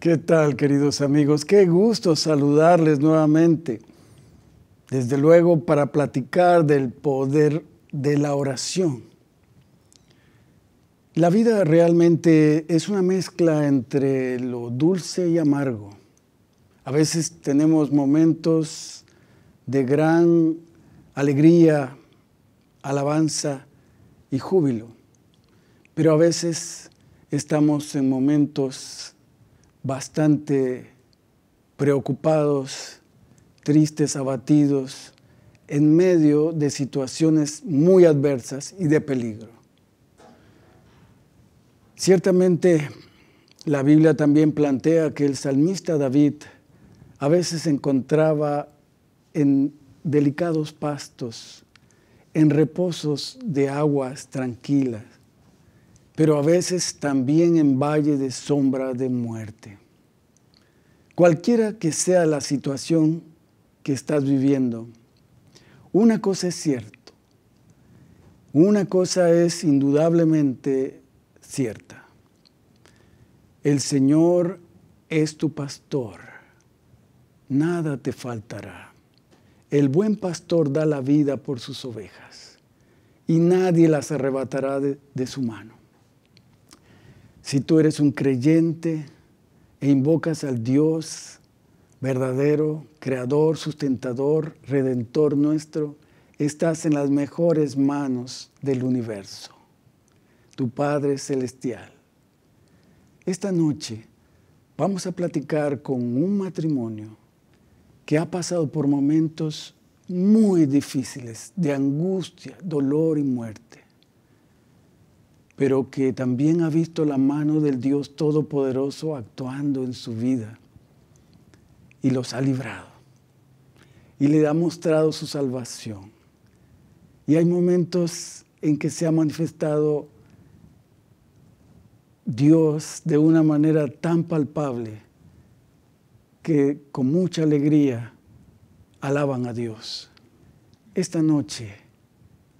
¿Qué tal, queridos amigos? Qué gusto saludarles nuevamente. Desde luego, para platicar del poder de la oración. La vida realmente es una mezcla entre lo dulce y amargo. A veces tenemos momentos de gran alegría, alabanza y júbilo, pero a veces estamos en momentos bastante preocupados, tristes, abatidos, en medio de situaciones muy adversas y de peligro. Ciertamente, la Biblia también plantea que el salmista David a veces se encontraba en delicados pastos, en reposos de aguas tranquilas, pero a veces también en valle de sombra de muerte. Cualquiera que sea la situación que estás viviendo, una cosa es cierto, una cosa es indudablemente cierta. El Señor es tu pastor, nada te faltará. El buen pastor da la vida por sus ovejas y nadie las arrebatará de su mano. Si tú eres un creyente e invocas al Dios verdadero, creador, sustentador, redentor nuestro, estás en las mejores manos del universo, tu Padre Celestial. Esta noche vamos a platicar con un matrimonio que ha pasado por momentos muy difíciles de angustia, dolor y muerte pero que también ha visto la mano del Dios Todopoderoso actuando en su vida y los ha librado y le ha mostrado su salvación. Y hay momentos en que se ha manifestado Dios de una manera tan palpable que con mucha alegría alaban a Dios. Esta noche,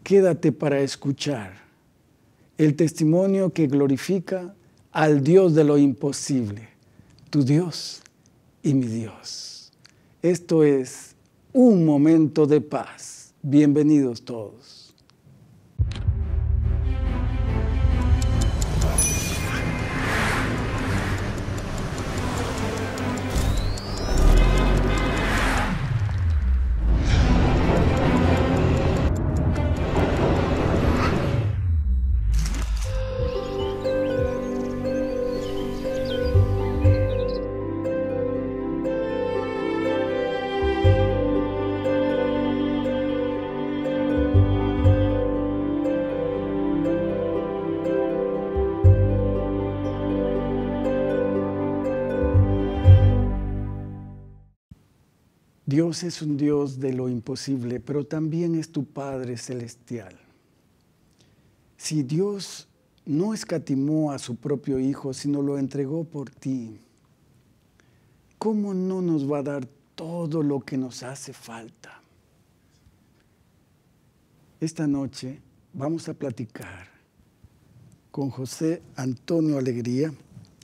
quédate para escuchar el testimonio que glorifica al Dios de lo imposible, tu Dios y mi Dios. Esto es un momento de paz. Bienvenidos todos. Dios es un Dios de lo imposible, pero también es tu Padre Celestial. Si Dios no escatimó a su propio Hijo, sino lo entregó por ti, ¿cómo no nos va a dar todo lo que nos hace falta? Esta noche vamos a platicar con José Antonio Alegría,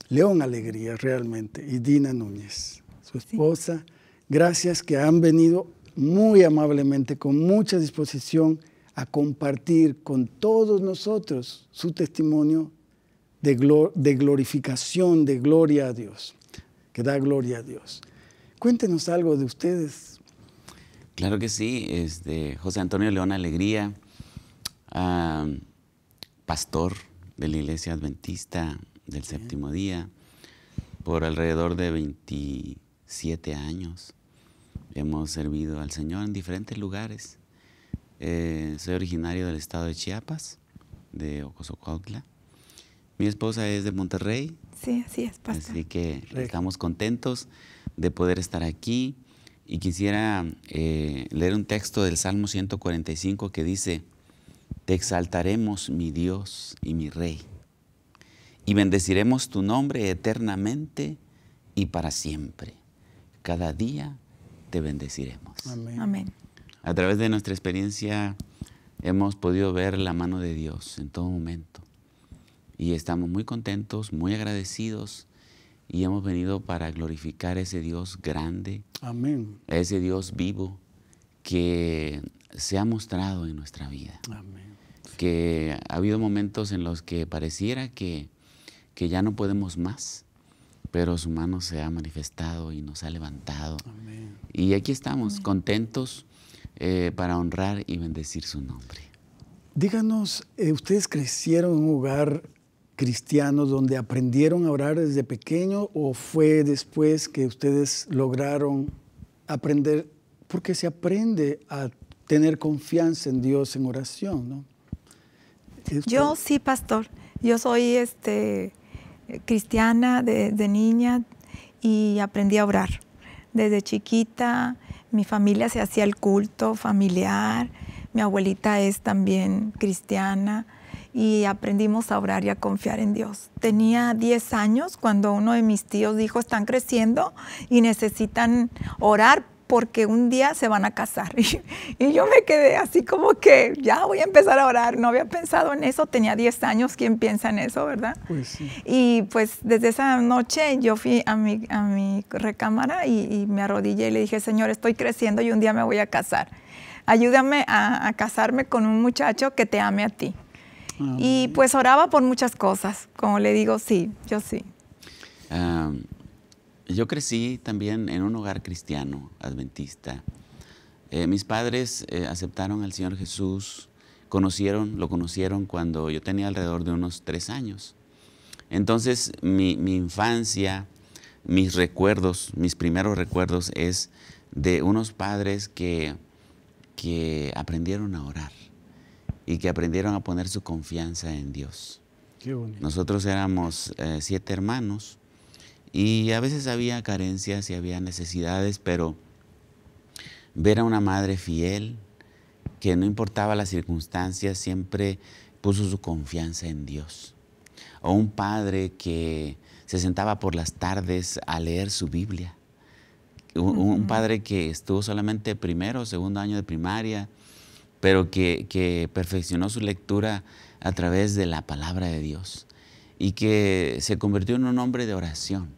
León Alegría realmente, y Dina Núñez, su esposa. Gracias que han venido muy amablemente, con mucha disposición, a compartir con todos nosotros su testimonio de, glorificación, de gloria a Dios, que da gloria a Dios. Cuéntenos algo de ustedes. Claro que sí, este, José Antonio León Alegría, pastor de la Iglesia Adventista del Séptimo Día, por alrededor de 27 años hemos servido al Señor en diferentes lugares. Eh, soy originario del estado de Chiapas, de Ocosocotla. Mi esposa es de Monterrey. Sí, así es, Pastor. Así que estamos contentos de poder estar aquí. Y quisiera eh, leer un texto del Salmo 145 que dice, Te exaltaremos, mi Dios y mi Rey, y bendeciremos tu nombre eternamente y para siempre. Cada día te bendeciremos. Amén. A través de nuestra experiencia hemos podido ver la mano de Dios en todo momento. Y estamos muy contentos, muy agradecidos y hemos venido para glorificar a ese Dios grande. Amén. A ese Dios vivo que se ha mostrado en nuestra vida. Amén. Que ha habido momentos en los que pareciera que, que ya no podemos más pero su mano se ha manifestado y nos ha levantado. Y aquí estamos, contentos eh, para honrar y bendecir su nombre. Díganos, eh, ustedes crecieron en un hogar cristiano donde aprendieron a orar desde pequeño o fue después que ustedes lograron aprender, porque se aprende a tener confianza en Dios en oración, ¿no? Yo sí, pastor. Yo soy este cristiana desde de niña y aprendí a orar. Desde chiquita mi familia se hacía el culto familiar, mi abuelita es también cristiana y aprendimos a orar y a confiar en Dios. Tenía 10 años cuando uno de mis tíos dijo, están creciendo y necesitan orar porque un día se van a casar. Y, yo me quedé así como que ya voy a empezar a orar. No había pensado en eso, tenía 10 años, ¿quién piensa en eso, verdad? Pues sí. Y pues desde esa noche yo fui a mi, a mi recámara y, me arrodillé y le dije, Señor, estoy creciendo y un día me voy a casar. Ayúdame a, casarme con un muchacho que te ame a ti. Ah, y pues oraba por muchas cosas, como le digo, sí, yo sí. Yo crecí también en un hogar cristiano, adventista. Eh, mis padres eh, aceptaron al Señor Jesús, conocieron, lo conocieron cuando yo tenía alrededor de unos tres años. Entonces mi, infancia, mis recuerdos, mis primeros recuerdos es de unos padres que, que aprendieron a orar y que aprendieron a poner su confianza en Dios. Nosotros éramos eh, siete hermanos y a veces había carencias y había necesidades, pero ver a una madre fiel, que no importaba las circunstancias, siempre puso su confianza en Dios. O un padre que se sentaba por las tardes a leer su Biblia. Un, padre que estuvo solamente primero o segundo año de primaria, pero que perfeccionó su lectura a través de la palabra de Dios y que se convirtió en un hombre de oración.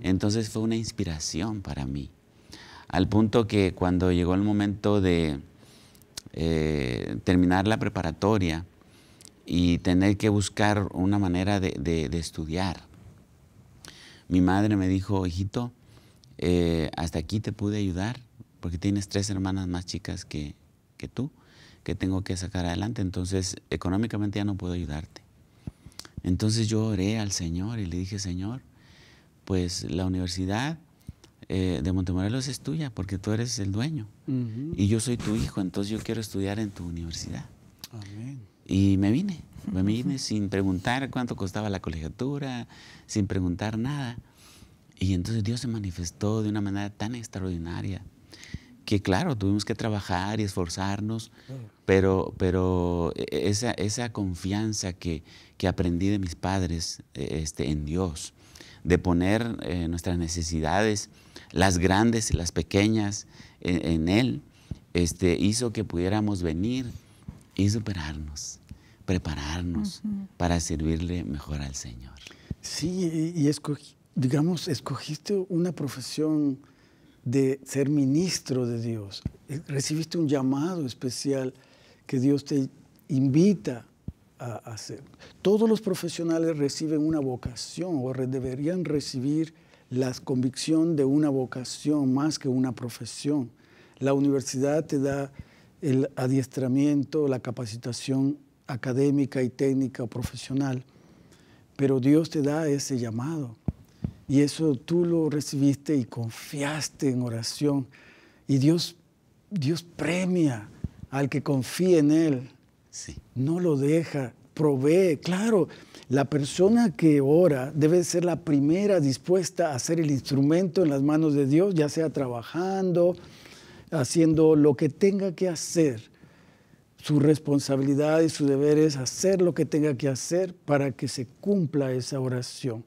Entonces fue una inspiración para mí, al punto que cuando llegó el momento de eh, terminar la preparatoria y tener que buscar una manera de, estudiar, mi madre me dijo, hijito, eh, hasta aquí te pude ayudar porque tienes tres hermanas más chicas que tú, que tengo que sacar adelante, entonces económicamente ya no puedo ayudarte entonces yo oré al Señor y le dije, Señor, pues la universidad eh, de Montemorelos es tuya porque tú eres el dueño y yo soy tu hijo, entonces yo quiero estudiar en tu universidad. Y me vine, me vine sin preguntar cuánto costaba la colegiatura, sin preguntar nada. Y entonces Dios se manifestó de una manera tan extraordinaria que claro, tuvimos que trabajar y esforzarnos, pero, pero e, esa, esa confianza que, aprendí de mis padres e, este, en Dios, de poner eh, nuestras necesidades, las grandes y las pequeñas, en, Él, este, hizo que pudiéramos venir y superarnos, prepararnos para servirle mejor al Señor. Sí, y, digamos, escogiste una profesión de ser ministro de Dios. Eh, recibiste un llamado especial que Dios te invita a hacer. Todos los profesionales reciben una vocación o deberían recibir la convicción de una vocación más que una profesión. La universidad te da el adiestramiento, la capacitación académica y técnica profesional, pero Dios te da ese llamado. Y eso tú lo recibiste y confiaste en oración. Y Dios, Dios premia al que confía en Él. No lo deja, provee. Claro, la persona que ora debe ser la primera dispuesta a ser el instrumento en las manos de Dios, ya sea trabajando, haciendo lo que tenga que hacer. Su responsabilidad y su deber es hacer lo que tenga que hacer para que se cumpla esa oración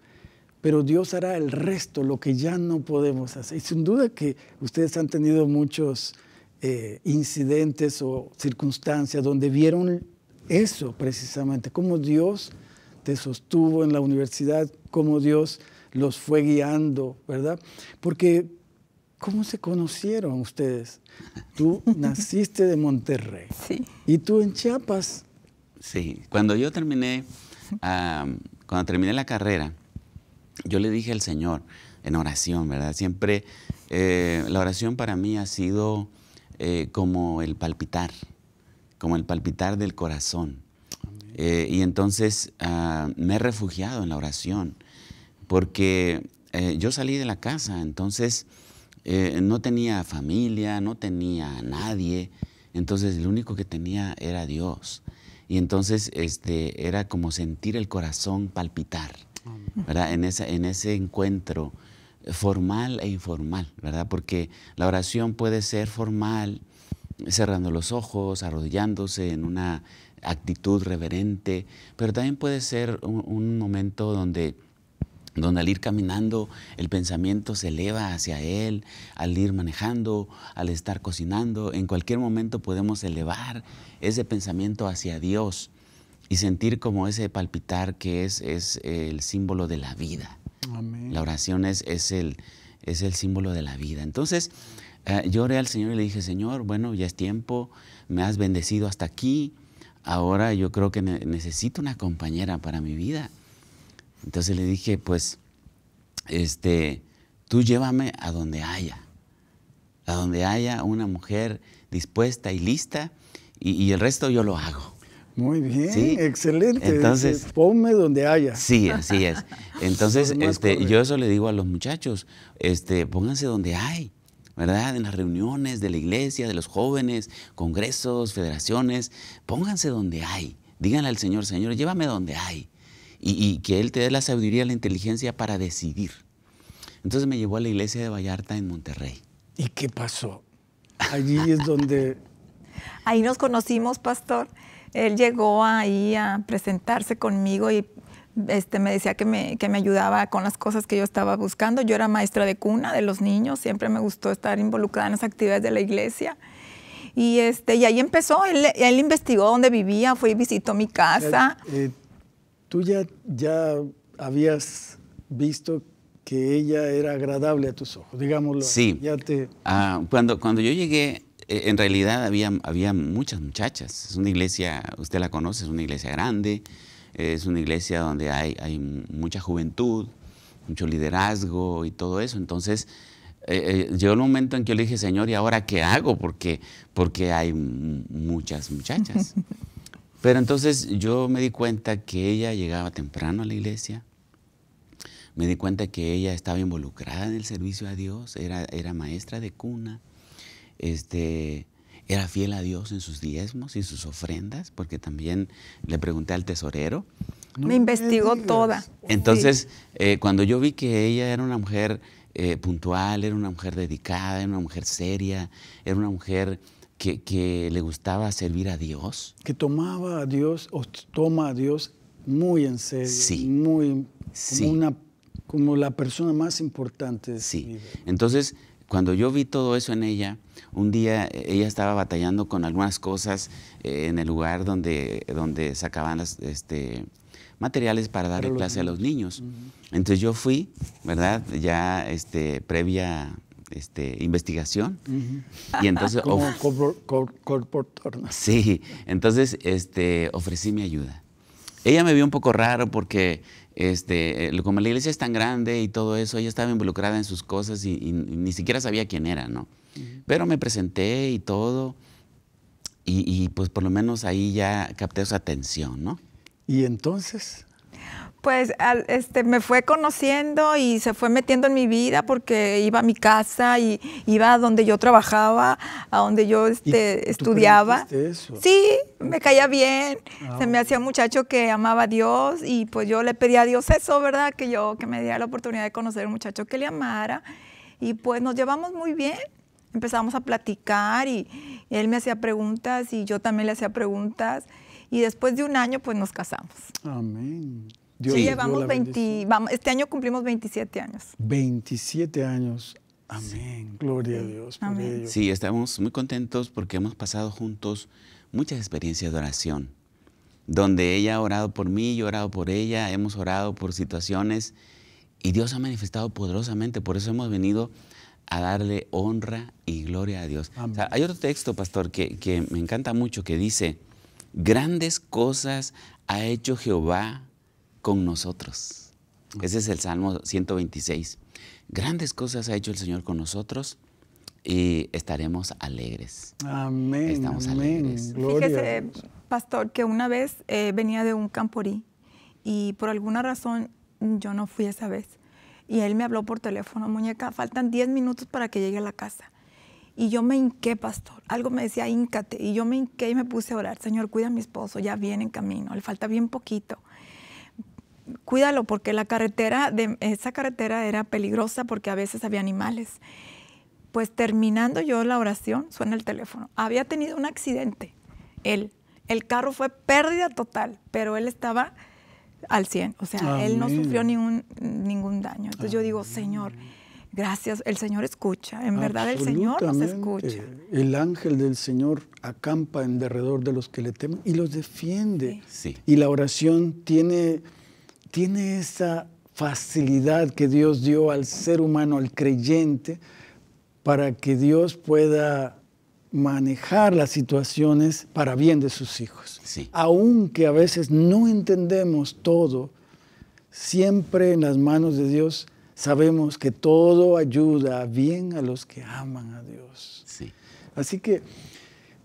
pero Dios hará el resto, lo que ya no podemos hacer. Y sin duda que ustedes han tenido muchos eh, incidentes o circunstancias donde vieron eso precisamente, cómo Dios te sostuvo en la universidad, cómo Dios los fue guiando, ¿verdad? Porque, ¿cómo se conocieron ustedes? Tú naciste de Monterrey. Sí. Y tú en Chiapas. Sí, cuando yo terminé, cuando terminé la carrera, yo le dije al Señor en oración, ¿verdad? Siempre eh, la oración para mí ha sido eh, como el palpitar, como el palpitar del corazón. Eh, y entonces ah, me he refugiado en la oración, porque yo salí de la casa, entonces no tenía familia, no tenía nadie, entonces el único que tenía era Dios. Y entonces este, era como sentir el corazón palpitar. ¿verdad? En, ese, encuentro formal e informal, ¿verdad? Porque la oración puede ser formal, cerrando los ojos, arrodillándose en una actitud reverente, pero también puede ser un, momento donde donde al ir caminando el pensamiento se eleva hacia Él, al ir manejando, al estar cocinando, en cualquier momento podemos elevar ese pensamiento hacia Dios y sentir como ese palpitar que es, es el símbolo de la vida. La oración es, es, el, es el símbolo de la vida. Entonces, eh, yo oré al Señor y le dije, Señor, bueno, ya es tiempo, me has bendecido hasta aquí, ahora yo creo que necesito una compañera para mi vida. Entonces le dije, pues, este, tú llévame a donde haya, a donde haya una mujer dispuesta y lista, y el resto yo lo hago. Muy bien, excelente. Entonces, ponme donde haya. Sí, así es. Entonces, este, yo eso le digo a los muchachos, este, pónganse donde hay, ¿verdad? En las reuniones de la iglesia, de los jóvenes, congresos, federaciones, pónganse donde hay. Díganle al Señor, Señor, llévame donde hay. Y, y que Él te dé la sabiduría, la inteligencia para decidir. Entonces me llevó a la iglesia de Vallarta en Monterrey. ¿Y qué pasó? Allí es donde... Ahí nos conocimos, pastor él llegó ahí a presentarse conmigo y este, me decía que me, que me, ayudaba con las cosas que yo estaba buscando. Yo era maestra de cuna de los niños, siempre me gustó estar involucrada en las actividades de la iglesia. Y, este, y ahí empezó, él, él investigó dónde vivía, fue y visitó mi casa. Eh, eh, ¿Tú ya, ya habías visto que ella era agradable a tus ojos, digámoslo. Sí. Ya te... ah, cuando, cuando yo llegué eh, en realidad había, había muchas muchachas. Es una iglesia, usted la conoce, es una iglesia grande, es una iglesia donde hay, hay mucha juventud, mucho liderazgo y todo eso. Entonces, eh, eh, llegó el momento en que yo le dije, Señor, ¿y ahora qué hago? Porque, porque hay muchas muchachas. Pero entonces yo me di cuenta que ella llegaba temprano a la iglesia, me di cuenta que ella estaba involucrada en el servicio a Dios, era, era maestra de cuna, este, era fiel a Dios en sus diezmos y sus ofrendas, porque también le pregunté al tesorero. me investigó toda. Entonces, eh, cuando yo vi que ella era una mujer eh, puntual, era una mujer dedicada, era una mujer seria, era una mujer que, le gustaba servir a Dios. Que tomaba a Dios, o toma a Dios muy en serio, sí. muy como, como la persona más importante. De sí. Entonces, cuando yo vi todo eso en ella, un día eh, ella estaba batallando con algunas cosas eh, en el lugar donde, donde sacaban las, este, materiales para darle clase a los niños. Entonces yo fui, ¿verdad? Ya este, previa este, investigación. Y entonces. Como corpo, Sí, entonces este, ofrecí mi ayuda. Ella me vio un poco raro porque este, como la iglesia es tan grande y todo eso, ella estaba involucrada en sus cosas y, ni siquiera sabía quién era, ¿no? Pero me presenté y todo, y, pues por lo menos ahí ya capté su atención, ¿no? Y entonces... Pues este, me fue conociendo y se fue metiendo en mi vida porque iba a mi casa y iba a donde yo trabajaba, a donde yo este, estudiaba. eso? Sí, me caía bien, ah, se me hacía un muchacho que amaba a Dios y pues yo le pedí a Dios eso, ¿verdad? Que yo, que me diera la oportunidad de conocer a un muchacho que le amara y pues nos llevamos muy bien. Empezamos a platicar y, y él me hacía preguntas y yo también le hacía preguntas y después de un año pues nos casamos. Amén sí, llevamos 20, este año cumplimos 27 años. 27 años. Amén. Gloria a Dios Amén. Sí, estamos muy contentos porque hemos pasado juntos muchas experiencias de oración, donde ella ha orado por mí, yo he orado por ella, hemos orado por situaciones y Dios ha manifestado poderosamente. Por eso hemos venido a darle honra y gloria a Dios. hay otro texto, pastor, que, que me encanta mucho, que dice, grandes cosas ha hecho Jehová con nosotros. Ese es el Salmo 126. Grandes cosas ha hecho el Señor con nosotros y estaremos alegres. Amén. Estamos alegres. Fíjese, pastor, que una vez eh, venía de un camporí y por alguna razón yo no fui esa vez. Y él me habló por teléfono, muñeca, faltan 10 minutos para que llegue a la casa. Y yo me hinqué, pastor. Algo me decía, híncate. Y yo me hinqué y me puse a orar. Señor, cuida a mi esposo, ya viene en camino. Le falta bien poquito cuídalo porque la carretera, de, esa carretera era peligrosa porque a veces había animales. Pues terminando yo la oración, suena el teléfono. Había tenido un accidente, él. El carro fue pérdida total, pero él estaba al 100. O sea, él no sufrió ningún, ningún daño. Entonces yo digo, Señor, gracias. El Señor escucha. En verdad el Señor nos escucha. El ángel del Señor acampa en derredor de los que le temen y los defiende. Y la oración tiene tiene esa facilidad que Dios dio al ser humano, al creyente, para que Dios pueda manejar las situaciones para bien de sus hijos. Aunque a veces no entendemos todo, siempre en las manos de Dios sabemos que todo ayuda bien a los que aman a Dios. Así que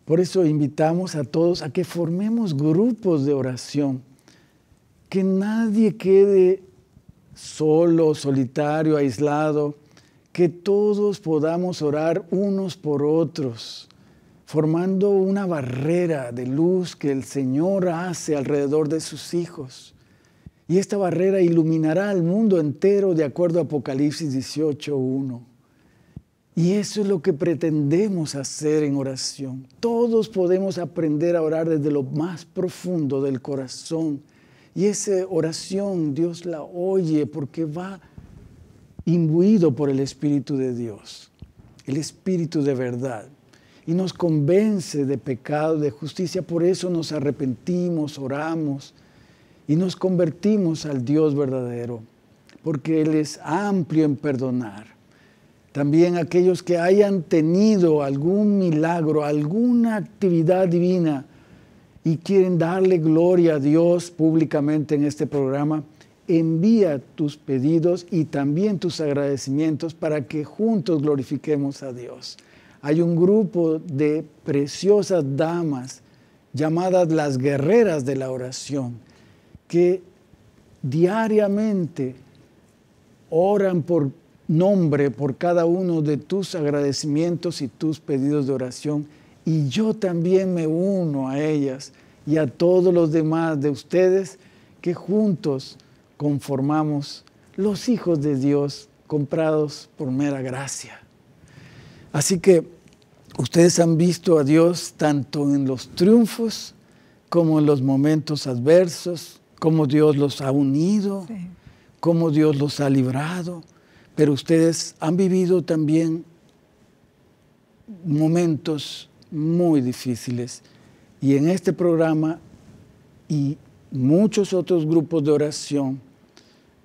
por eso invitamos a todos a que formemos grupos de oración que nadie quede solo, solitario, aislado, que todos podamos orar unos por otros, formando una barrera de luz que el Señor hace alrededor de sus hijos. Y esta barrera iluminará al mundo entero de acuerdo a Apocalipsis 18.1. Y eso es lo que pretendemos hacer en oración. Todos podemos aprender a orar desde lo más profundo del corazón y esa oración Dios la oye porque va imbuido por el Espíritu de Dios, el Espíritu de verdad. Y nos convence de pecado, de justicia, por eso nos arrepentimos, oramos y nos convertimos al Dios verdadero, porque Él es amplio en perdonar. También aquellos que hayan tenido algún milagro, alguna actividad divina, y quieren darle gloria a Dios públicamente en este programa, envía tus pedidos y también tus agradecimientos para que juntos glorifiquemos a Dios. Hay un grupo de preciosas damas llamadas las guerreras de la oración, que diariamente oran por nombre, por cada uno de tus agradecimientos y tus pedidos de oración y yo también me uno a ellas y a todos los demás de ustedes que juntos conformamos los hijos de Dios comprados por mera gracia. Así que ustedes han visto a Dios tanto en los triunfos como en los momentos adversos, como Dios los ha unido, como Dios los ha librado, pero ustedes han vivido también momentos muy difíciles. Y en este programa y muchos otros grupos de oración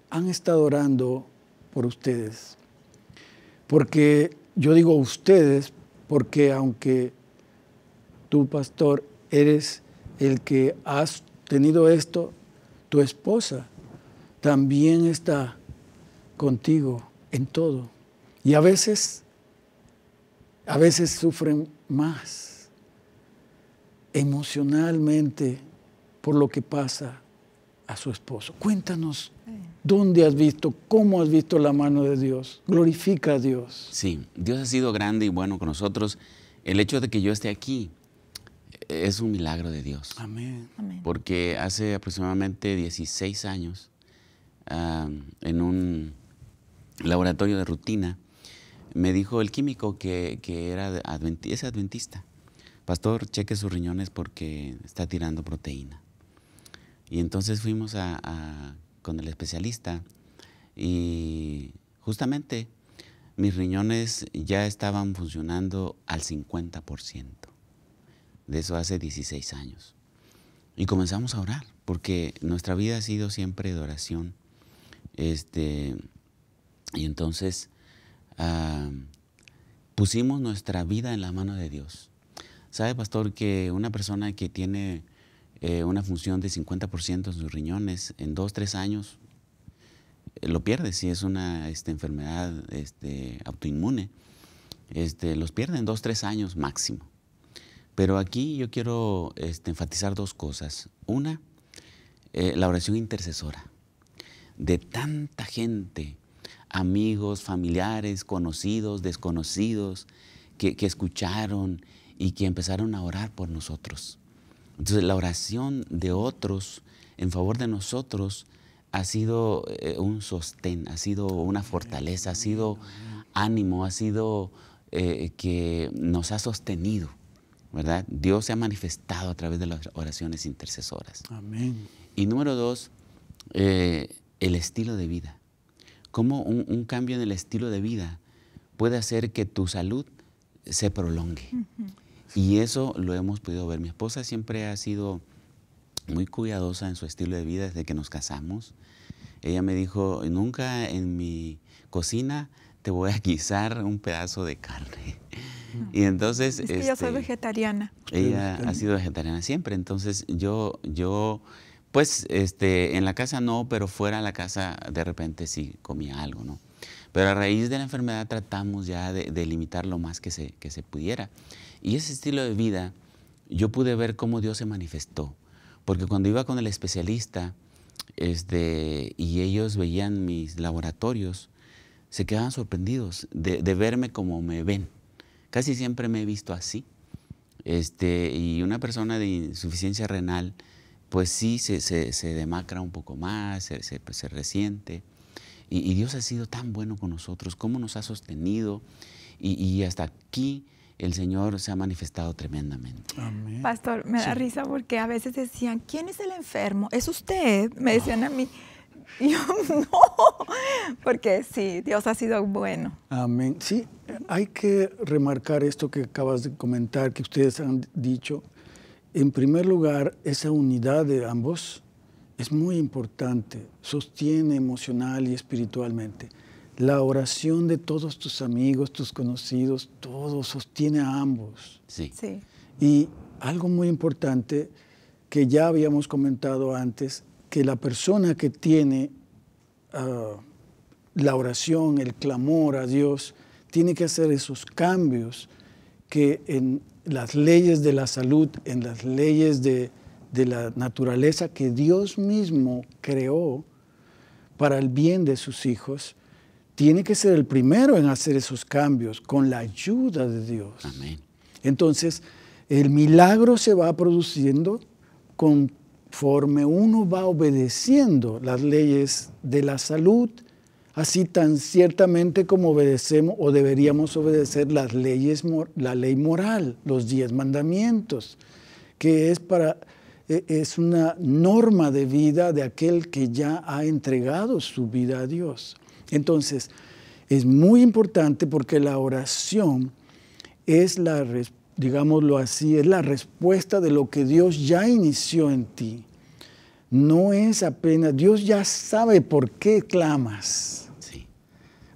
han estado orando por ustedes. Porque yo digo ustedes, porque aunque tú, pastor, eres el que has tenido esto, tu esposa también está contigo en todo. Y a veces, a veces sufren más emocionalmente por lo que pasa a su esposo. Cuéntanos dónde has visto, cómo has visto la mano de Dios. Glorifica a Dios. Sí, Dios ha sido grande y bueno con nosotros. El hecho de que yo esté aquí es un milagro de Dios. Amén. Porque hace aproximadamente 16 años, ah, en un laboratorio de rutina, me dijo el químico que, era es adventista. Pastor, cheque sus riñones porque está tirando proteína. Y entonces fuimos con el especialista y justamente mis riñones ya estaban funcionando al 50%. De eso hace 16 años. Y comenzamos a orar, porque nuestra vida ha sido siempre de oración. Este, y entonces pusimos nuestra vida en la mano de Dios. ¿Sabe, pastor, que una persona que tiene eh, una función de 50% en sus riñones, en dos, tres años, eh, lo pierde si es una este, enfermedad este, autoinmune. Este, los pierde en dos, tres años máximo. Pero aquí yo quiero este, enfatizar dos cosas. Una, eh, la oración intercesora de tanta gente amigos, familiares, conocidos, desconocidos, que, escucharon y que empezaron a orar por nosotros. Entonces la oración de otros en favor de nosotros ha sido eh, un sostén, ha sido una fortaleza, ha sido ánimo, ha sido eh, que nos ha sostenido, ¿verdad? Dios se ha manifestado a través de las oraciones intercesoras. Amén. Y número dos, eh, el estilo de vida cómo un, cambio en el estilo de vida puede hacer que tu salud se prolongue. Y eso lo hemos podido ver. Mi esposa siempre ha sido muy cuidadosa en su estilo de vida desde que nos casamos. Ella me dijo, nunca en mi cocina te voy a guisar un pedazo de carne. Y entonces... Es que yo soy este, vegetariana. Ella ha sido vegetariana siempre, entonces yo, yo pues este, en la casa no, pero fuera de la casa de repente sí comía algo, ¿no? Pero a raíz de la enfermedad tratamos ya de, limitar lo más que se, que se pudiera. Y ese estilo de vida, yo pude ver cómo Dios se manifestó. Porque cuando iba con el especialista este, y ellos veían mis laboratorios, se quedaban sorprendidos de, verme como me ven. Casi siempre me he visto así. Este, y una persona de insuficiencia renal pues sí se, se, se demacra un poco más, se, se, pues, se resiente. Y, Dios ha sido tan bueno con nosotros, cómo nos ha sostenido. Y, y hasta aquí el Señor se ha manifestado tremendamente. Amén. Pastor, me da risa porque a veces decían, ¿quién es el enfermo? ¿Es usted? Me decían a mí. Y yo no, porque sí, Dios ha sido bueno. Amén. Sí, hay que remarcar esto que acabas de comentar, que ustedes han dicho, en primer lugar, esa unidad de ambos es muy importante, sostiene emocional y espiritualmente. La oración de todos tus amigos, tus conocidos, todo sostiene a ambos. Sí. Y algo muy importante que ya habíamos comentado antes, que la persona que tiene ah, la oración, el clamor a Dios, tiene que hacer esos cambios que en las leyes de la salud, en las leyes de, la naturaleza que Dios mismo creó para el bien de sus hijos, tiene que ser el primero en hacer esos cambios con la ayuda de Dios. Amén. Entonces, el milagro se va produciendo conforme uno va obedeciendo las leyes de la salud, así tan ciertamente como obedecemos o deberíamos obedecer las leyes, la ley moral, los diez mandamientos, que es, para, e, es una norma de vida de aquel que ya ha entregado su vida a Dios. Entonces, es muy importante porque la oración es la, digámoslo así, es la respuesta de lo que Dios ya inició en ti. No es apenas, Dios ya sabe por qué clamas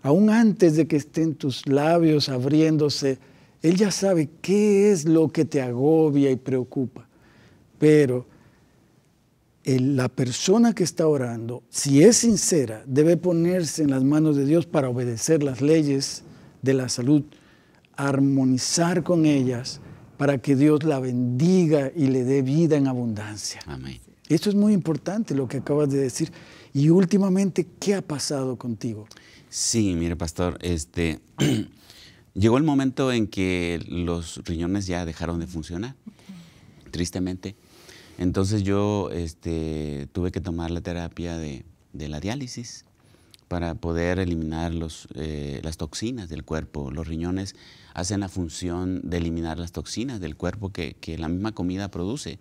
aún antes de que estén tus labios abriéndose, Él ya sabe qué es lo que te agobia y preocupa. Pero la persona que está orando, si es sincera, debe ponerse en las manos de Dios para obedecer las leyes de la salud, armonizar con ellas para que Dios la bendiga y le dé vida en abundancia. Amén. Esto es muy importante lo que acabas de decir. Y últimamente, ¿qué ha pasado contigo? Sí, mire, pastor, este llegó el momento en que los riñones ya dejaron de funcionar, tristemente. Entonces yo este, tuve que tomar la terapia de, la diálisis para poder eliminar eh, las toxinas del cuerpo. Los riñones hacen la función de eliminar las toxinas del cuerpo que, la misma comida produce.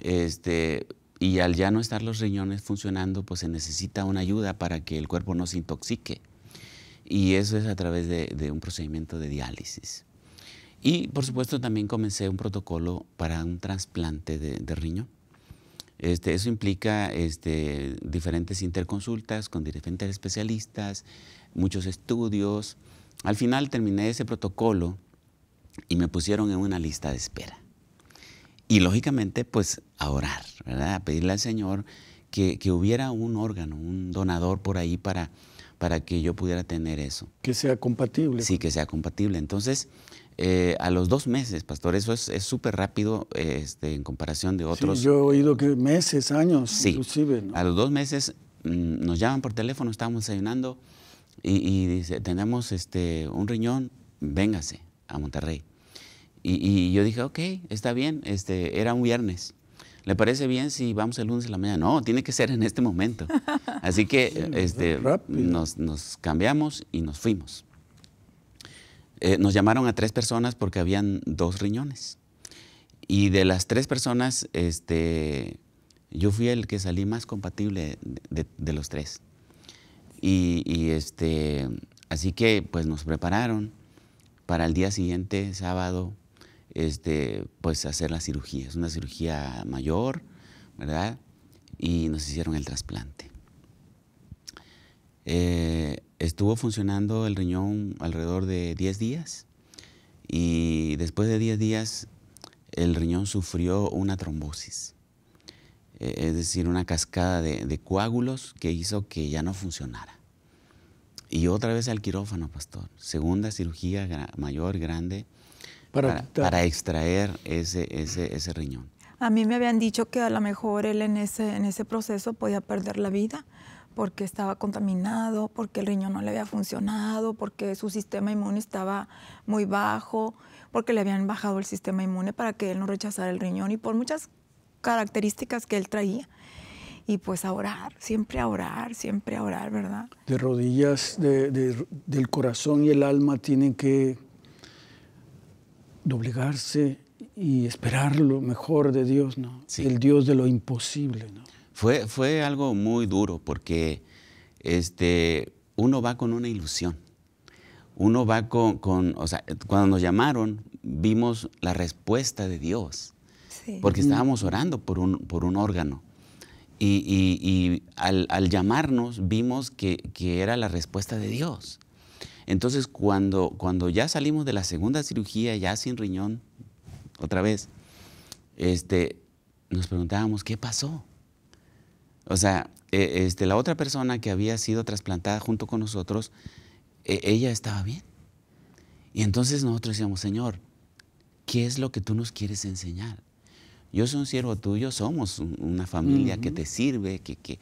Este, y al ya no estar los riñones funcionando, pues se necesita una ayuda para que el cuerpo no se intoxique. Y eso es a través de, un procedimiento de diálisis. Y por supuesto también comencé un protocolo para un trasplante de, de riñón. Este, eso implica este, diferentes interconsultas con diferentes especialistas, muchos estudios. Al final terminé ese protocolo y me pusieron en una lista de espera. Y lógicamente, pues a orar, ¿verdad? A pedirle al Señor que, hubiera un órgano, un donador por ahí para, para que yo pudiera tener eso. Que sea compatible. Sí, que sea compatible. Entonces, eh, a los dos meses, pastor, eso es súper rápido este, en comparación de otros. yo he oído que meses, años, inclusive. ¿no? A los dos meses mm, nos llaman por teléfono, estábamos desayunando y, y, dice, tenemos este, un riñón, véngase a Monterrey. Y, yo dije, ok, está bien, este, era un viernes. ¿Le parece bien si vamos el lunes a la mañana? No, tiene que ser en este momento. Así que pues, este, nos, cambiamos y nos fuimos. Eh, nos llamaron a tres personas porque habían dos riñones. Y de las tres personas, este, yo fui el que salí más compatible de, los tres. Y, este, así que pues nos prepararon para el día siguiente, sábado, este, pues hacer la cirugía. Es una cirugía mayor, ¿verdad? Y nos hicieron el trasplante. Eh, estuvo funcionando el riñón alrededor de 10 días y después de 10 días el riñón sufrió una trombosis, eh, es decir, una cascada de, coágulos que hizo que ya no funcionara. Y otra vez al quirófano, pastor. Segunda cirugía mayor, grande, para, extraer ese, ese, riñón. A mí me habían dicho que a lo mejor él en ese, en ese proceso podía perder la vida porque estaba contaminado, porque el riñón no le había funcionado, porque su sistema inmune estaba muy bajo, porque le habían bajado el sistema inmune para que él no rechazara el riñón y por muchas características que él traía. Y pues a orar, siempre a orar, siempre a orar, ¿verdad? De rodillas, del corazón y el alma tienen que doblegarse y esperar lo mejor de Dios, ¿no? El Dios de lo imposible, ¿no? Fue, fue algo muy duro porque este, uno va con una ilusión. Uno va con, o sea, cuando nos llamaron, vimos la respuesta de Dios. Porque estábamos orando por un, por un órgano. Y, al, llamarnos vimos que, que, era la respuesta de Dios. Entonces, cuando, cuando ya salimos de la segunda cirugía, ya sin riñón, otra vez, este, nos preguntábamos, ¿qué pasó? O sea, e, este, la otra persona que había sido trasplantada junto con nosotros, e, ella estaba bien. Y entonces nosotros decíamos, Señor, ¿qué es lo que tú nos quieres enseñar? Yo soy un siervo tuyo, somos una familia que te sirve, que, que,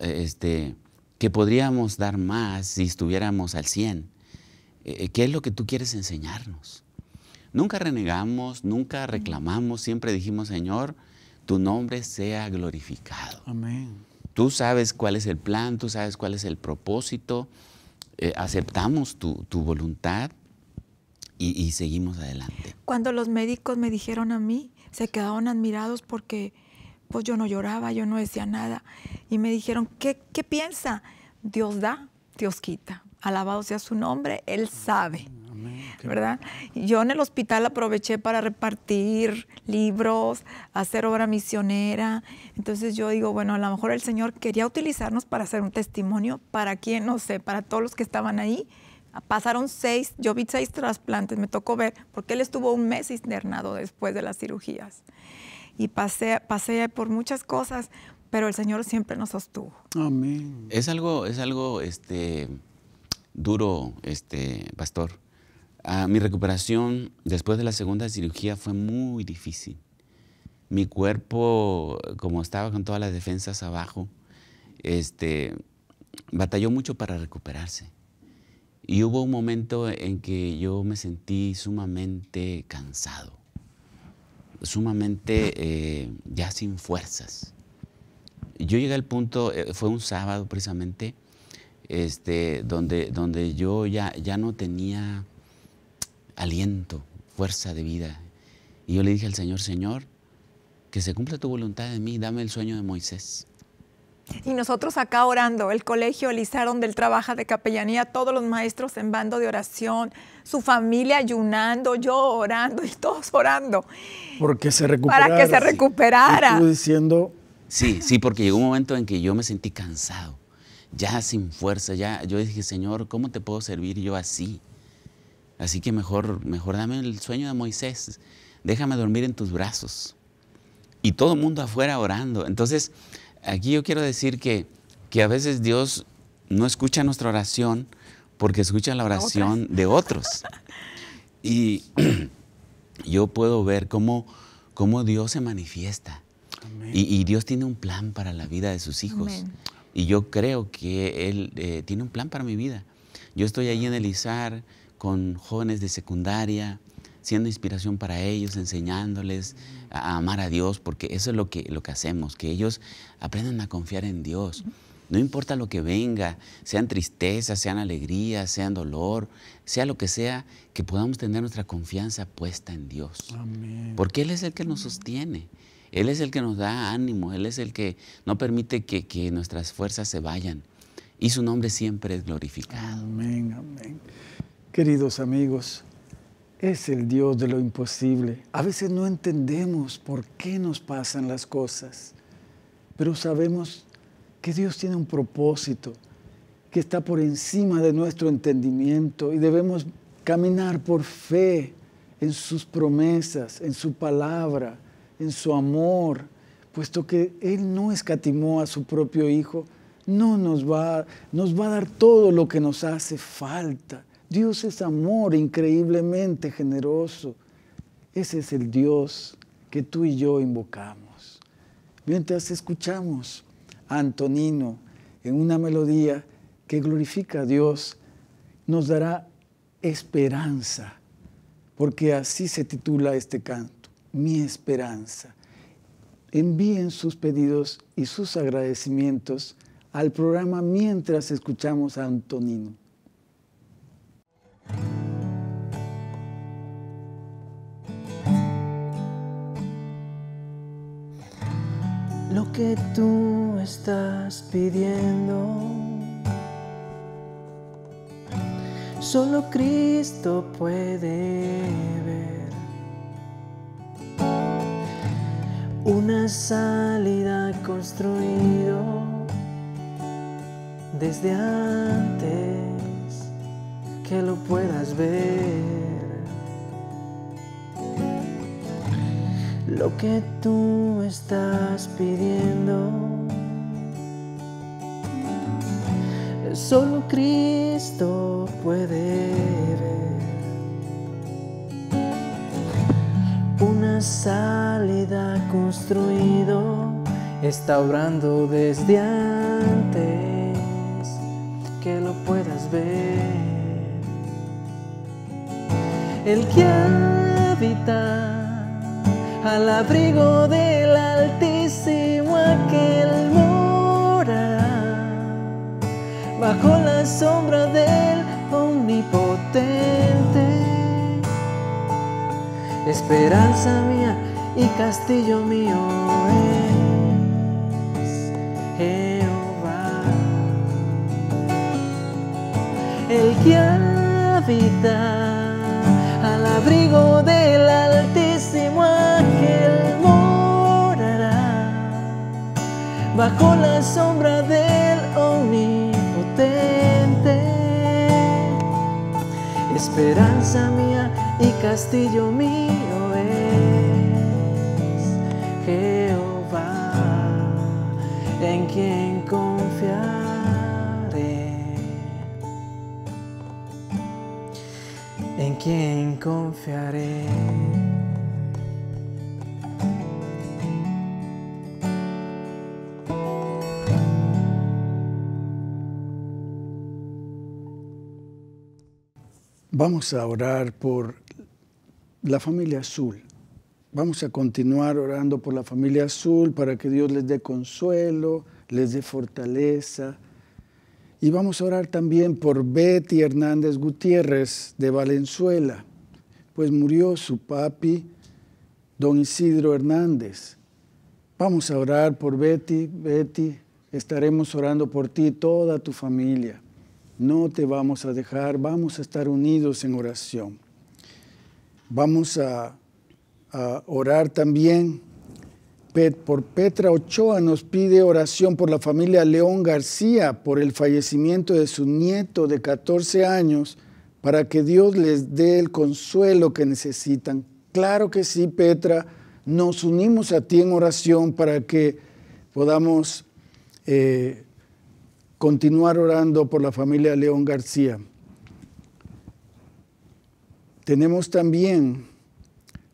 este, que podríamos dar más si estuviéramos al 100. Eh, eh, qué es lo que tú quieres enseñarnos. Nunca renegamos, nunca reclamamos, siempre dijimos, Señor, tu nombre sea glorificado. Amén. Tú sabes cuál es el plan, tú sabes cuál es el propósito, eh, aceptamos tu, voluntad y, seguimos adelante. Cuando los médicos me dijeron a mí, se quedaron admirados porque pues yo no lloraba, yo no decía nada. Y me dijeron, qué piensa? Dios da, Dios quita alabado sea su nombre, Él sabe. ¿verdad? Yo en el hospital aproveché para repartir libros, hacer obra misionera. Entonces yo digo, bueno, a lo mejor el Señor quería utilizarnos para hacer un testimonio para quien, no sé, para todos los que estaban ahí. Pasaron seis, yo vi seis trasplantes, me tocó ver, porque él estuvo un mes internado después de las cirugías. Y pasé, pasé por muchas cosas, pero el Señor siempre nos sostuvo. Amén. Es algo, es algo, este, duro, este, pastor. Ah, mi recuperación después de la segunda cirugía fue muy difícil. Mi cuerpo, como estaba con todas las defensas abajo, este, batalló mucho para recuperarse. Y hubo un momento en que yo me sentí sumamente cansado, sumamente eh, ya sin fuerzas. Yo llegué al punto, eh, fue un sábado precisamente, este, donde, donde yo ya, ya no tenía aliento, fuerza de vida. Y yo le dije al Señor, Señor, que se cumpla tu voluntad en mí, dame el sueño de Moisés. Y nosotros acá orando, el colegio Elisar, del él trabaja de capellanía, todos los maestros en bando de oración, su familia ayunando, yo orando y todos orando. Porque se recuperara. Para que se recuperara. diciendo. Sí, sí, porque llegó un momento en que yo me sentí cansado ya sin fuerza, ya yo dije, Señor, ¿cómo te puedo servir yo así? Así que mejor, mejor dame el sueño de Moisés, déjame dormir en tus brazos. Y todo el mundo afuera orando. Entonces, aquí yo quiero decir que, que a veces Dios no escucha nuestra oración porque escucha la oración de otros. Y yo puedo ver cómo, cómo Dios se manifiesta. Y, y, Dios tiene un plan para la vida de sus hijos. Amén. Y yo creo que Él eh, tiene un plan para mi vida. Yo estoy ahí en Elizar con jóvenes de secundaria, siendo inspiración para ellos, enseñándoles a amar a Dios, porque eso es lo que, lo que hacemos, que ellos aprendan a confiar en Dios. No importa lo que venga, sean tristezas, sean alegrías, sean dolor, sea lo que sea, que podamos tener nuestra confianza puesta en Dios. Porque Él es el que nos sostiene. Él es el que nos da ánimo, Él es el que no permite que, nuestras fuerzas se vayan. Y su nombre siempre es glorificado. Amén, amén. Queridos amigos, es el Dios de lo imposible. A veces no entendemos por qué nos pasan las cosas, pero sabemos que Dios tiene un propósito que está por encima de nuestro entendimiento y debemos caminar por fe en sus promesas, en su palabra, en su amor, puesto que Él no escatimó a su propio Hijo, no nos va, a, nos va a dar todo lo que nos hace falta. Dios es amor increíblemente generoso. Ese es el Dios que tú y yo invocamos. Mientras escuchamos a Antonino en una melodía que glorifica a Dios, nos dará esperanza, porque así se titula este canto mi esperanza. Envíen sus pedidos y sus agradecimientos al programa mientras escuchamos a Antonino. Lo que tú estás pidiendo solo Cristo puede ver. una salida construido desde antes que lo puedas ver. Lo que tú estás pidiendo solo Cristo puede. construido, está obrando desde antes que lo puedas ver. El que habita al abrigo del Altísimo aquel mora bajo la sombra del Omnipotente. Esperanza mía y castillo mío es Jehová, el que habita al abrigo del Altísimo aquel morará bajo la sombra del Omnipotente. Esperanza mía y castillo mío. en quien confiaré, en quien confiaré. Vamos a orar por la familia azul Vamos a continuar orando por la familia azul para que Dios les dé consuelo, les dé fortaleza. Y vamos a orar también por Betty Hernández Gutiérrez de Valenzuela, pues murió su papi, don Isidro Hernández. Vamos a orar por Betty, Betty, estaremos orando por ti, y toda tu familia. No te vamos a dejar, vamos a estar unidos en oración. Vamos a orar también. Por Petra Ochoa nos pide oración por la familia León García por el fallecimiento de su nieto de 14 años para que Dios les dé el consuelo que necesitan. Claro que sí, Petra, nos unimos a ti en oración para que podamos eh, continuar orando por la familia León García. Tenemos también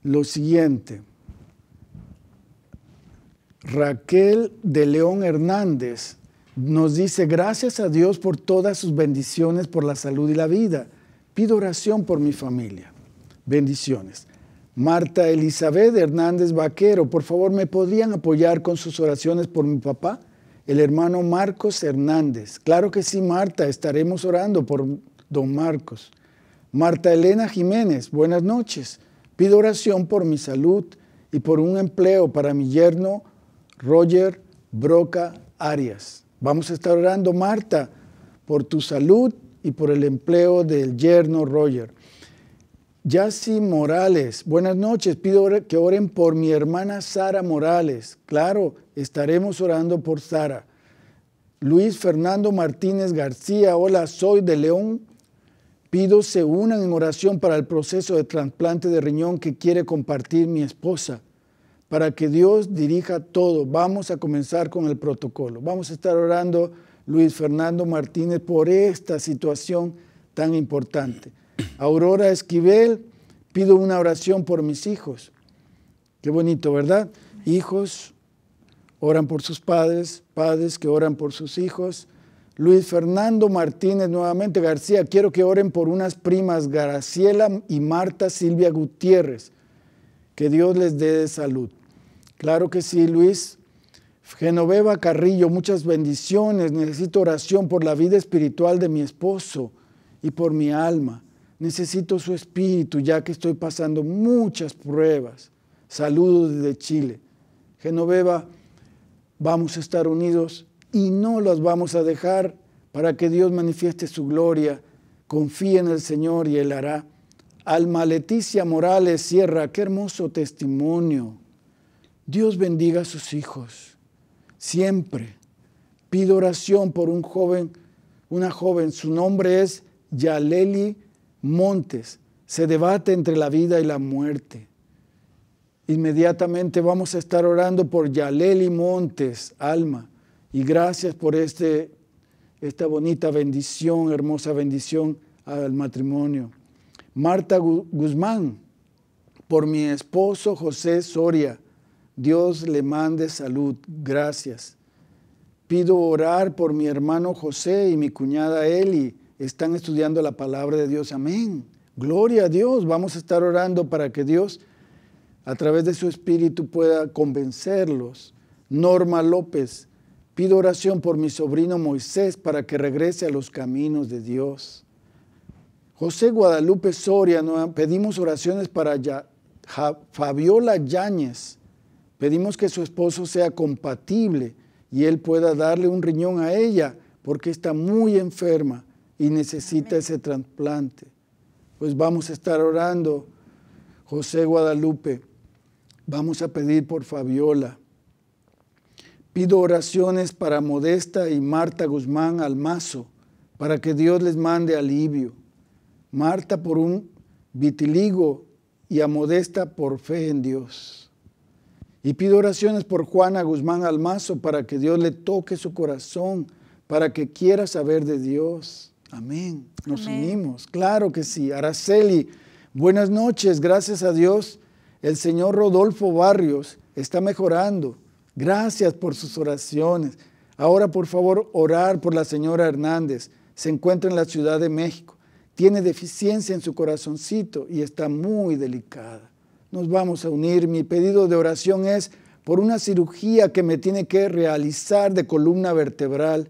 lo siguiente. Raquel de León Hernández nos dice, gracias a Dios por todas sus bendiciones, por la salud y la vida. Pido oración por mi familia. Bendiciones. Marta Elizabeth Hernández Vaquero, por favor, ¿me podrían apoyar con sus oraciones por mi papá, el hermano Marcos Hernández? Claro que sí, Marta, estaremos orando por don Marcos. Marta Elena Jiménez, buenas noches. Pido oración por mi salud y por un empleo para mi yerno Roger Broca Arias. Vamos a estar orando, Marta, por tu salud y por el empleo del yerno Roger. Yassi Morales, buenas noches. Pido que oren por mi hermana Sara Morales. Claro, estaremos orando por Sara. Luis Fernando Martínez García, hola, soy de León, Pido se unan en oración para el proceso de trasplante de riñón que quiere compartir mi esposa, para que Dios dirija todo. Vamos a comenzar con el protocolo. Vamos a estar orando, Luis Fernando Martínez, por esta situación tan importante. Aurora Esquivel, pido una oración por mis hijos. Qué bonito, ¿verdad? Hijos oran por sus padres, padres que oran por sus hijos, Luis Fernando Martínez, nuevamente García, quiero que oren por unas primas, Graciela y Marta Silvia Gutiérrez. Que Dios les dé salud. Claro que sí, Luis. Genoveva Carrillo, muchas bendiciones. Necesito oración por la vida espiritual de mi esposo y por mi alma. Necesito su espíritu ya que estoy pasando muchas pruebas. Saludos desde Chile. Genoveva, vamos a estar unidos y no las vamos a dejar para que Dios manifieste su gloria. Confíe en el Señor y Él hará. Alma Leticia Morales Sierra, qué hermoso testimonio. Dios bendiga a sus hijos. Siempre pido oración por un joven, una joven, su nombre es Yaleli Montes. Se debate entre la vida y la muerte. Inmediatamente vamos a estar orando por Yaleli Montes, alma. Y gracias por este, esta bonita bendición, hermosa bendición al matrimonio. Marta Guzmán, por mi esposo José Soria, Dios le mande salud. Gracias. Pido orar por mi hermano José y mi cuñada Eli. Están estudiando la palabra de Dios. Amén. Gloria a Dios. Vamos a estar orando para que Dios, a través de su Espíritu, pueda convencerlos. Norma López, Pido oración por mi sobrino Moisés para que regrese a los caminos de Dios. José Guadalupe Soria, pedimos oraciones para Fabiola Yáñez. Pedimos que su esposo sea compatible y él pueda darle un riñón a ella porque está muy enferma y necesita ese trasplante. Pues vamos a estar orando, José Guadalupe. Vamos a pedir por Fabiola. Pido oraciones para Modesta y Marta Guzmán Almazo, para que Dios les mande alivio. Marta por un vitiligo y a Modesta por fe en Dios. Y pido oraciones por Juana Guzmán Almazo, para que Dios le toque su corazón, para que quiera saber de Dios. Amén. Nos unimos. Claro que sí. Araceli, buenas noches. Gracias a Dios. El señor Rodolfo Barrios está mejorando Gracias por sus oraciones. Ahora, por favor, orar por la señora Hernández. Se encuentra en la Ciudad de México. Tiene deficiencia en su corazoncito y está muy delicada. Nos vamos a unir. Mi pedido de oración es por una cirugía que me tiene que realizar de columna vertebral.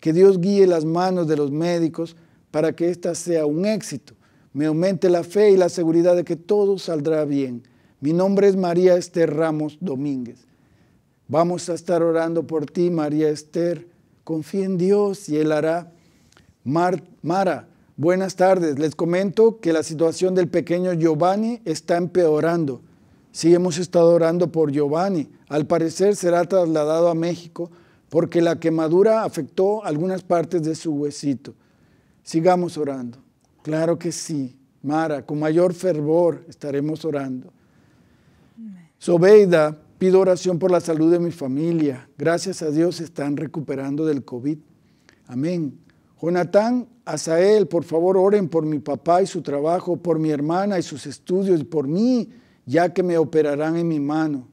Que Dios guíe las manos de los médicos para que ésta sea un éxito. Me aumente la fe y la seguridad de que todo saldrá bien. Mi nombre es María Esther Ramos Domínguez. Vamos a estar orando por ti, María Esther. Confía en Dios y Él hará. Mara, buenas tardes. Les comento que la situación del pequeño Giovanni está empeorando. Sí, hemos estado orando por Giovanni. Al parecer será trasladado a México porque la quemadura afectó algunas partes de su huesito. Sigamos orando. Claro que sí, Mara, con mayor fervor estaremos orando. Sobeida Pido oración por la salud de mi familia. Gracias a Dios están recuperando del COVID. Amén. Jonatán, Asael, por favor oren por mi papá y su trabajo, por mi hermana y sus estudios, y por mí, ya que me operarán en mi mano.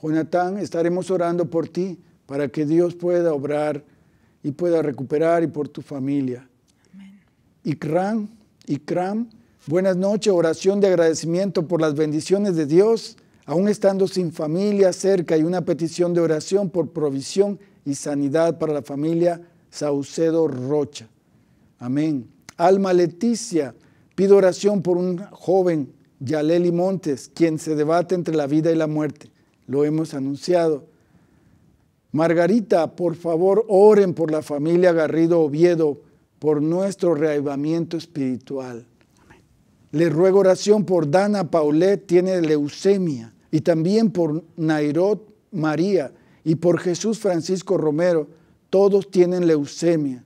Jonatán, estaremos orando por ti para que Dios pueda obrar y pueda recuperar y por tu familia. Amén. Ikram, Ikram, buenas noches, oración de agradecimiento por las bendiciones de Dios aún estando sin familia cerca, hay una petición de oración por provisión y sanidad para la familia Saucedo Rocha. Amén. Alma Leticia, pido oración por un joven, Yaleli Montes, quien se debate entre la vida y la muerte. Lo hemos anunciado. Margarita, por favor, oren por la familia Garrido Oviedo, por nuestro reavivamiento espiritual. Le ruego oración por Dana Paulet, tiene leucemia y también por Nairot María y por Jesús Francisco Romero. Todos tienen leucemia.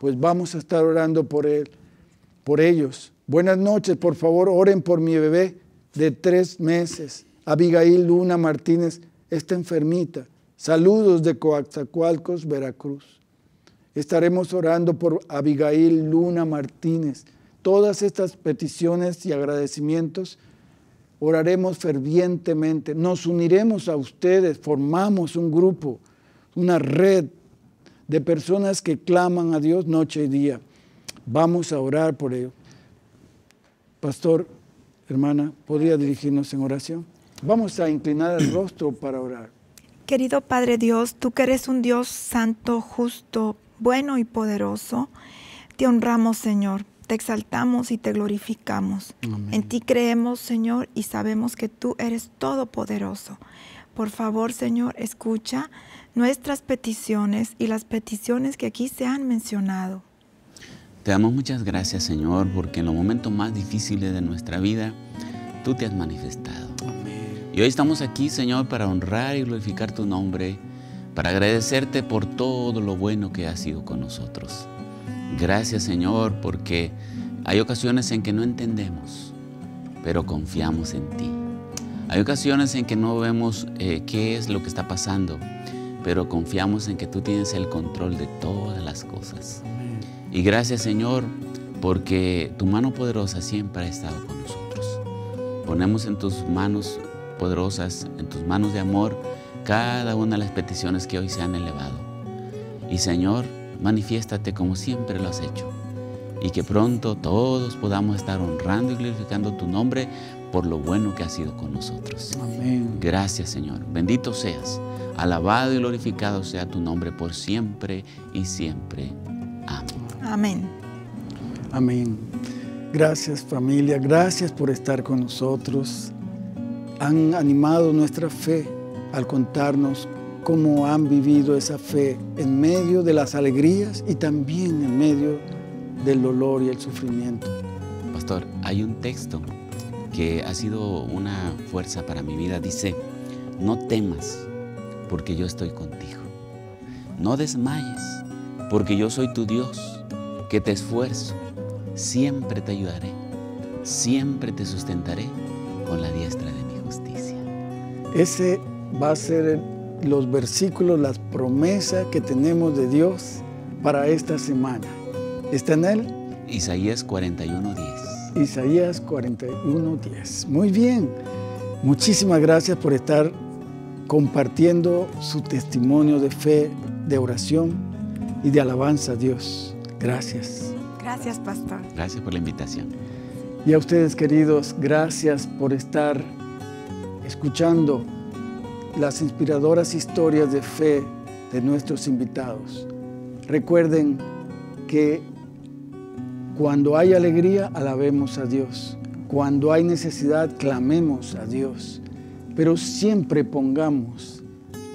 Pues vamos a estar orando por él, por ellos. Buenas noches, por favor, oren por mi bebé de tres meses. Abigail Luna Martínez está enfermita. Saludos de Coaxacualcos, Veracruz. Estaremos orando por Abigail Luna Martínez. Todas estas peticiones y agradecimientos oraremos fervientemente, nos uniremos a ustedes, formamos un grupo, una red de personas que claman a Dios noche y día. Vamos a orar por ello. Pastor, hermana, ¿podría dirigirnos en oración? Vamos a inclinar el rostro para orar. Querido Padre Dios, tú que eres un Dios santo, justo, bueno y poderoso, te honramos, Señor, te exaltamos y te glorificamos. En ti creemos, Señor, y sabemos que tú eres todopoderoso. Por favor, Señor, escucha nuestras peticiones y las peticiones que aquí se han mencionado. Te damos muchas gracias, Señor, porque en los momentos más difíciles de nuestra vida, tú te has manifestado. Y hoy estamos aquí, Señor, para honrar y glorificar tu nombre, para agradecerte por todo lo bueno que has sido con nosotros. Gracias Señor porque hay ocasiones en que no entendemos, pero confiamos en ti. Hay ocasiones en que no vemos eh, qué es lo que está pasando, pero confiamos en que tú tienes el control de todas las cosas. Y gracias Señor porque tu mano poderosa siempre ha estado con nosotros. Ponemos en tus manos poderosas, en tus manos de amor, cada una de las peticiones que hoy se han elevado. Y Señor, manifiéstate como siempre lo has hecho. Y que pronto todos podamos estar honrando y glorificando tu nombre por lo bueno que has sido con nosotros. Amén. Gracias, Señor. Bendito seas. Alabado y glorificado sea tu nombre por siempre y siempre. Amén. Amén. Amén. Gracias familia, gracias por estar con nosotros. Han animado nuestra fe al contarnos cómo han vivido esa fe en medio de las alegrías y también en medio del dolor y el sufrimiento. Pastor, hay un texto que ha sido una fuerza para mi vida. Dice, no temas porque yo estoy contigo. No desmayes porque yo soy tu Dios, que te esfuerzo. Siempre te ayudaré, siempre te sustentaré con la diestra de mi justicia. Ese va a ser el los versículos, las promesas que tenemos de Dios para esta semana. ¿Está en él? Isaías 41.10. Isaías 41.10. Muy bien. Muchísimas gracias por estar compartiendo su testimonio de fe, de oración y de alabanza a Dios. Gracias. Gracias, pastor. Gracias por la invitación. Y a ustedes, queridos, gracias por estar escuchando las inspiradoras historias de fe de nuestros invitados. Recuerden que cuando hay alegría, alabemos a Dios. Cuando hay necesidad, clamemos a Dios. Pero siempre pongamos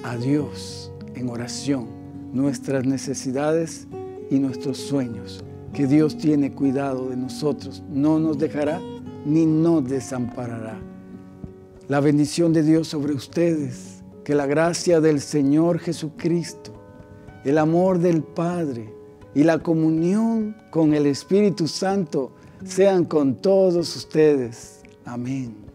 a Dios en oración nuestras necesidades y nuestros sueños, que Dios tiene cuidado de nosotros, no nos dejará ni nos desamparará. La bendición de Dios sobre ustedes que la gracia del Señor Jesucristo, el amor del Padre y la comunión con el Espíritu Santo sean con todos ustedes. Amén.